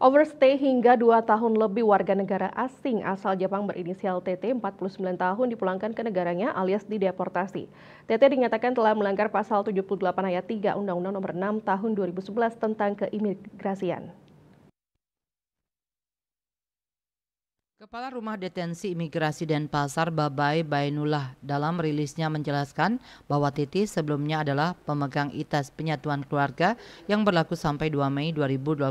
Overstay hingga dua tahun lebih warga negara asing asal Jepang berinisial TT 49 tahun dipulangkan ke negaranya alias dideportasi. TT dinyatakan telah melanggar pasal 78 ayat 3 Undang-Undang nomor 6 tahun 2011 tentang keimigrasian. Kepala Rumah Detensi Imigrasi Denpasar Babai Bainullah dalam rilisnya menjelaskan bahwa Titi sebelumnya adalah pemegang ITAS Penyatuan Keluarga yang berlaku sampai 2 Mei 2021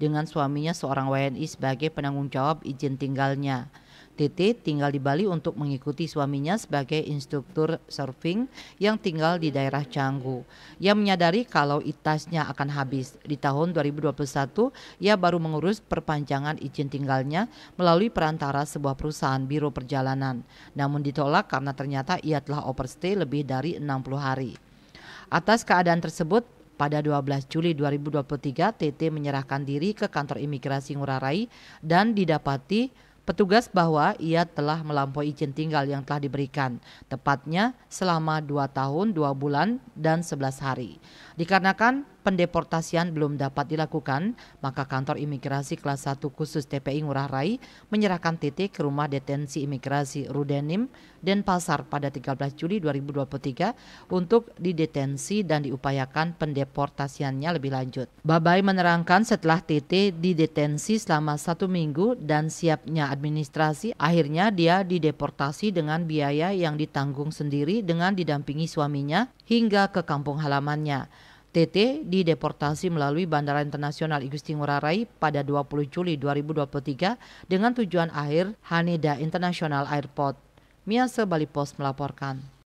dengan suaminya seorang WNI sebagai penanggung jawab izin tinggalnya. TT tinggal di Bali untuk mengikuti suaminya sebagai instruktur surfing yang tinggal di daerah Canggu. Ia menyadari kalau itasnya akan habis. Di tahun 2021, ia baru mengurus perpanjangan izin tinggalnya melalui perantara sebuah perusahaan biro perjalanan. Namun ditolak karena ternyata ia telah overstay lebih dari 60 hari. Atas keadaan tersebut, pada 12 Juli 2023, TT menyerahkan diri ke kantor imigrasi Ngurah Rai dan didapati Petugas bahwa ia telah melampaui izin tinggal yang telah diberikan, tepatnya selama 2 tahun, 2 bulan, dan 11 hari. Dikarenakan pendeportasian belum dapat dilakukan, maka kantor imigrasi kelas 1 khusus TPI Ngurah Rai menyerahkan titik ke rumah detensi imigrasi Rudenim dan Pasar pada 13 Juli 2023 untuk didetensi dan diupayakan pendeportasiannya lebih lanjut. Babai menerangkan setelah TT didetensi selama satu minggu dan siapnya administrasi, akhirnya dia dideportasi dengan biaya yang ditanggung sendiri dengan didampingi suaminya hingga ke kampung halamannya. TT dideportasi melalui Bandara Internasional Igusti Ngurah Rai pada 20 Juli 2023 dengan tujuan akhir Haneda International Airport. Mia Bali melaporkan.